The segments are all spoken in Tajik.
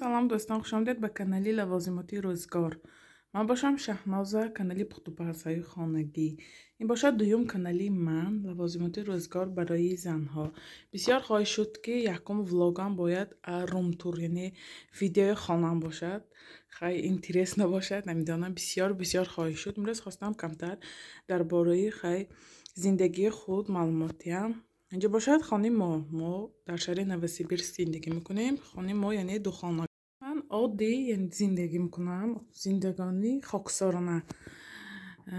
салом дӯстон хушомдед ба канали лавозимоти рӯзгор ман бошам шаҳноза канали пухтупарзаи хонагӣ ин бошад дуюм канали ман лавозимоти рӯзгор барои занҳо бисёр хоҳиш шуд ки якум влогам бояд румтур яъне видеои хонам бошад хай интерес набошад намедонам бисёр бисёр хоҳиш шуд имрӯз хостам камтар дар бораи хай зиндагии худ маълумотиам инҷо бошад хони мо мо дар шаҳри новосибирск зиндагӣ мекунем хони мо яъне духона оддӣ зиндагӣ мекунам зиндагони хоксорона э,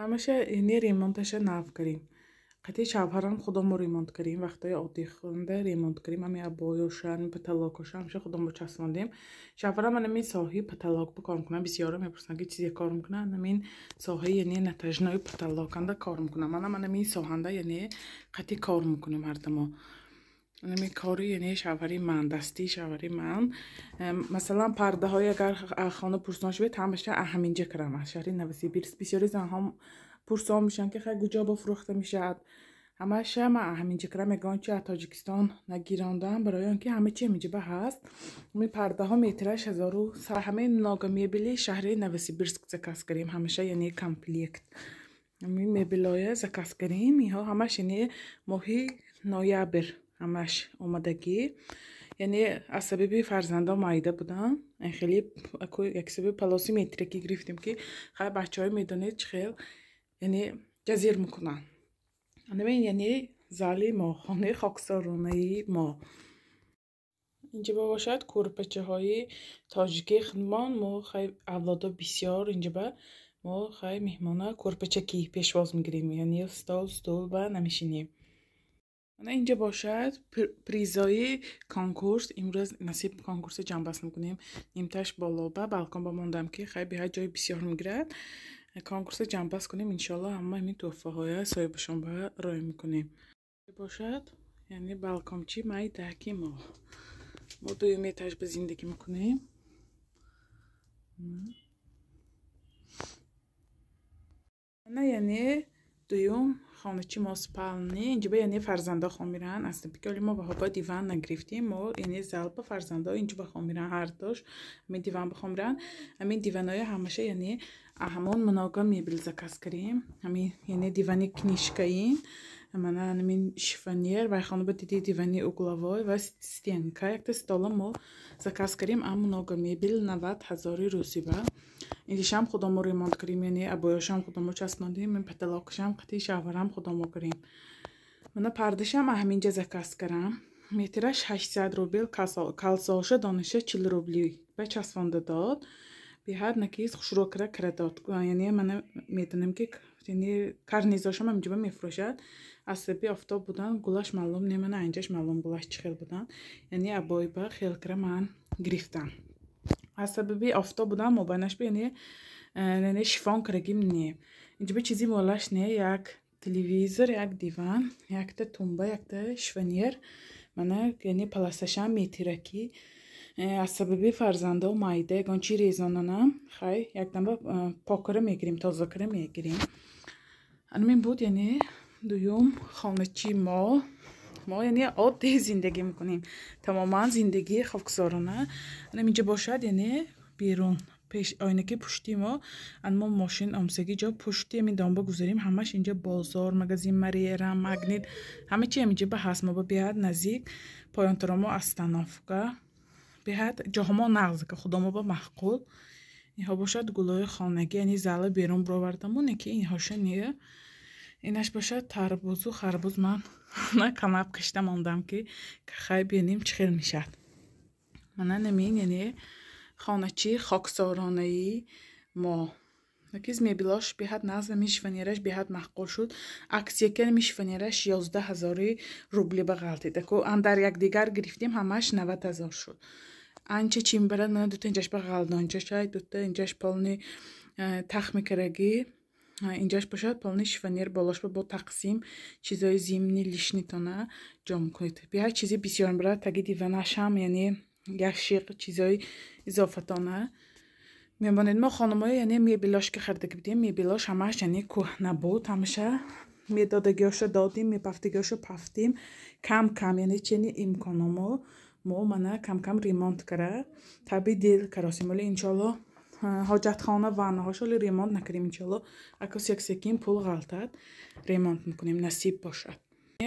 ҳамеша яъне ремонташа нав карем қатъи шавҳарам худомо ремонт карем вақтҳои оддӣ хунда ремонт карем ҳами абоёша ами паталокоша ҳамеша худомо часмондем шавҳарам манамин соҳаи паталок бикор мкунам бисёра мепурсанд ки чизе кор мкуна анамин соҳаи яъне натажнои паталоканда кор мкунам манам анамин соҳанда яъне қатъи кор мкунем ҳардамо نمی کاری یعنی شوری من دستی شوری من مثلا پرده های اگر خانه پرسان شوید همشه اهمینجا کرم شهری نوسی بیرس بسیاری زن هم پرسان میشن که خیلی گجا بفروخته میشد شه ما اهمینجا کرم میگن چه تاجیکستان نگیراندن برای اینکه همه چی به هست می پرده ها میترش هزارو سر همه ناگمی بلی شهری نوسی بیرس زکاس کریم همشه یعنی کمپلیکت می زکاس کریم ها یعنی ماهی نویابر همش اومدگی یعنی از سبب فرزنده بودن. بودم این خیلی یک سبب پلاسی میترکی گرفتیم که خیلی خب بچه های میدونید چه خیل یعنی جزیر میکنن یعنی یعنی زالی ما خانه خاکسارونه ما اینجا با باشد کورپچه های تاجگی خنمان ما خیلی خب اولادا بسیار اینجا با ما خیلی خب مهمانه کورپچه کی پیشواز میگریم یعنی استال استول با نمیشینیم инҷо бошад призои конкурс имрӯз насиби конкурси ҷамъбаст мекунем нимташ болоба балкон ба мондам ки хай биҳа ҷои бисёр мегирад э, конкурси ҷамъбаст кунем иншоалла ҳама ҳамин туҳфаҳоя соҳибашонба рой мекунем бошад яъне балкончи май даҳки мо мо дуюми этажба зиндагӣ мекунем ана яъне дуюм хомичи мо спални инҷиба яъне фарзандо хомиран аснабиколи мо баҳобо диван нагирифтем мо яъне залба фарзандо инҷиба хомиран ҳардош ами диван бихомиран ами диваное ҳамаша яъне ҳамон манога мебил заказ карем ами яъне дивани книжкаин мана намин шифонер вайхонаба диди дивани угловой ва стенка якта стола мо заказ карем а манога мебил навад ҳазори рӯзиба иишам худамо ремонт кирем яне абояшам худамо часпондим паталокшам қати шаварам худамо кирем мана пардашам аҳаминҷа заказ карам метраш 800 рубл калсоша донаша 40 рубли ба часпонда дод беҳар накиз хушро кара кара дод яне мана медонам ки یعنی کارنیزاشم هم جبه میفروشد از سبی افتاب بودن گلاش معلوم نیمه نه اینجاش معلوم گلاش چخیل بودن یعنی ابای با خیل کرا من گریفتم аз сабаби офтоб будам мо байнаш бияне э, нене шифон карагим не инҷиба чизи молаш не як телевизор як диван якта тумба якта шванер мана яне паласташам метираки э, аз сабаби фарзандо майда ягон чи резонанам хай якдамба э, покара мегирем тозакара мегирем анумин буд яне дуюм хоначи мо мо яъне оддӣ зиндагӣ мекунем тамоман зиндагии хокзорона наминҷа бошад яъне берун оинаки пушти мо анмо мошин омсаги ҷо пушти ами домба гузарем ҳамаш инҷа бозор магазин мариера магнит ҳама чи аминҷа ба ҳаст мо ба биҳад назик поёнтаромо остановка биҳад ҷоҳомо нағзака худомо ба маҳқул иҳо бошад гулои хонагӣ яъне зала берун бировардамоне ки инҳоша ния инаш боша тарбузу харбуз ман накамап кашида мондам ки кахай бинем чӣ хел мешад мана намин яне хоначи хоксоронаи мо акиз мебилош беҳад назда мишфанераш беҳад маҳқул шуд акс якен мишфанераш ёзда ҳазори рубли ба ғалтид ако андар якдигар гирифтем ҳамаш навад ҳазор шуд анча чин барад мана дутта инҷаш ба ғалдончаша дутта инҷаш полни э, тахмикарагӣ инҷаш бошад полони шифонер болош ба бо тақсим чизои зимни лишнитона ҷо мкунед бияк чизи бисёр бара тагиди ванашам яъне якшиқ чизои изофатона мебонед мо хонумҳое яъне мебилош ки хардаги будем мебилош ҳамааш яъне кӯҳна буд ҳамеша медодагиошо додим мепафтагиошо пафтим кам кам яъне чени имкономо мо мана кам кам ремонт кара таби дил каросимоли иншоаллоҳ ҳоҷатхона ваннаҳошоли ремонт накардем инчоло акос як секин пул ғалтад ремонт мекунем насиб бошад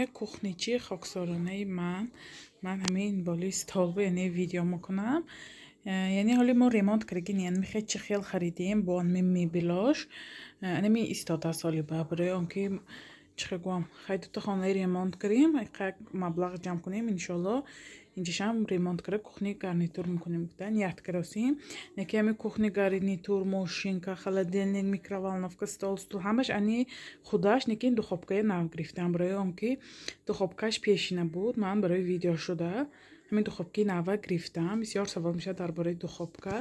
як кухничи хоксоронаи ман ман ҳамин боли столбо яъне видео мекунам э, яъне ҳоли мо ремонт каргин ян мехед чи хел харидем бо анми мебилош анами э, истодаст оли бабрӯ он ки чихегувам хайдутахон ремонт карем як маблағ ҷамъ кунем иншоалло инҷашам ремонт кара кухни гарнитур мекунем гуфтан як карасим яки ами кухни гарнитур мошинка холодилник микроволновка стол стул ҳамаш ани худаш некин духобкае нав гирифтам барои он ки духобкаш пешина буд ман барои видео шуда ҳамин духобкаи нава гирифтам бисёр савол мешавад дар бораи духобка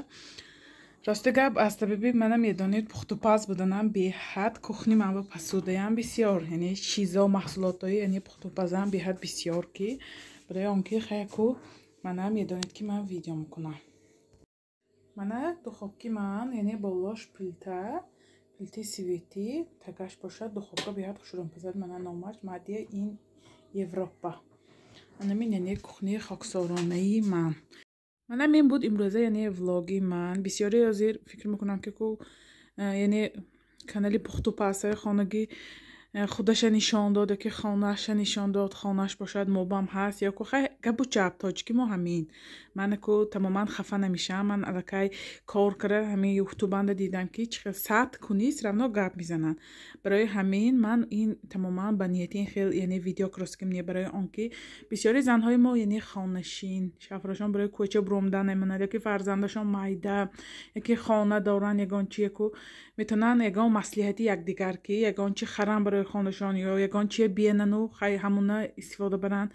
расти гап аз табиби мана медонед пухтупаз буданам беҳад кухни манба пасудаям бисёр яъне чизо маҳсулотои яъне пухтупазам беҳад бисёр ки барои он ки хаяку мана медонед ки ман видео мекунам мана духобки ман яъне болош пилта пилти свети тагаш бошад духобка беҳад хушрумпазад мана номаш мадия ин европа анамин яъне кухни хоксоронаи ман من همین بود امروزه یعنی ولاگی من بسیاری از فکر میکنم که کو یعنی کانالی پخت و پاسه خانگی خودش نشان داده که خانهش نشان داد خانهش باشد موبام هست یا که کبوچاب چکی کی همین من کو تماما خفه نمیشم من ئەلەکای همه همین دیدن دیدم کی سات رو ڕەنۆ گاب میزنن. برای همین من این به این خیلی یعنی ویدیو کرۆسکم نی برای ئۆنکی بسیاری های ما یعنی خانشین شفرشون برای کوچه برۆمدانە منە کی فرزندشون مایدا یکی خانه دارن یگان چی کو میتونن یگان یک دیگر کی یگان چی خرم برای خانشون یا یگان چی بیننو خی همونه استفاده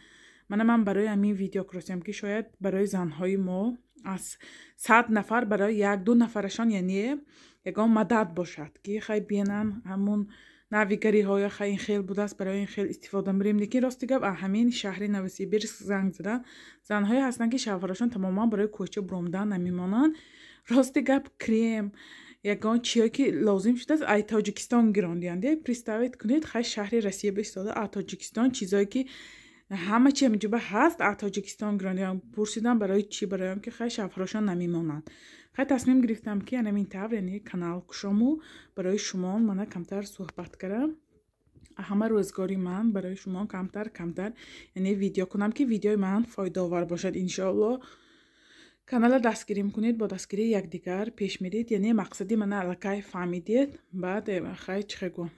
من من برای همین ویدیو کردم که شاید برای زنهای ما از صد نفر برای یک دو نفرشان یعنی یکان مدد باشد که خی بینن همون نویگری های خیلی این خیل بوده است برای این خیل استفاده میریم دیگه راستی گفت همین شهری نویسی برس زنگ زدن زنهای هستن که شوهرشان تماما برای کوچه برومدن نمیمانن راستی گفت کریم یکان چیا که لازم شده است ای گراندیانده پریستاویت کنید خی شهری رسیه بشتاده ای چیزایی که ҳама чием ҷуба ҳаст а тоҷикистон гирондиам пурсидам барои чӣ бароям ки хай шавҳарошон намемонад хай тасмим гирифтам ки ян амин тавр яъне канал кушому барои шумон мана камтар суҳбат карам ҳама рӯзгори ман барои шумо камтар камтар яъне видео кунам ки видеои ман фоидовар бошад иншоалло канала дастгирӣ мкунед бо дастгирии якдигар пеш меред яъне мақсади мана аллакай фаҳмидед баъд хай чихе гувам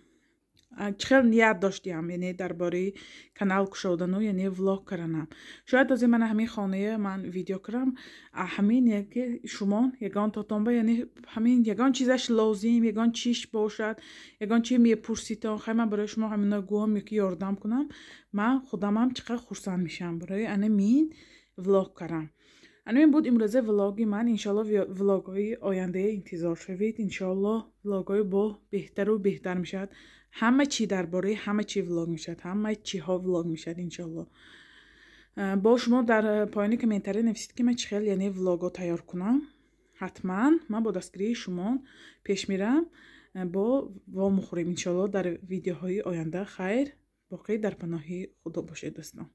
чӣ хел ният доштиам яъне дар бораи канал кушодану яъне влог каранам шояд ози мана ҳамин хонае ман видео карам ҳамин яке шумон ягон тотонба яъне ҳамин ягон чизаш лозим ягон чиш бошад ягон чи мепурситон хай ман барои шумо ҳамино гувам ёки ёрдам кунам ман худамам чӣ қадр хурсанд мешам барои анамин влог карам анамин буд имрӯза влоги ман иншоалло влогҳои ояндае интизор шавед иншоалло влогҳои бо беҳтару беҳтар мешавад ҳама чи дар бораи ҳама чи влог мешавад ҳама чиҳо влог мешавад иншоалло э, бо шумо дар э, поёни комментари нависед ки ман чихел яъне влогро тайёр кунам ҳатман ман бо дастгирии шумо пеш мерам э, бо во мухӯрем иншоалло дар видеоҳои оянда хайр боқӣ дар паноҳи худо бошед дӯстон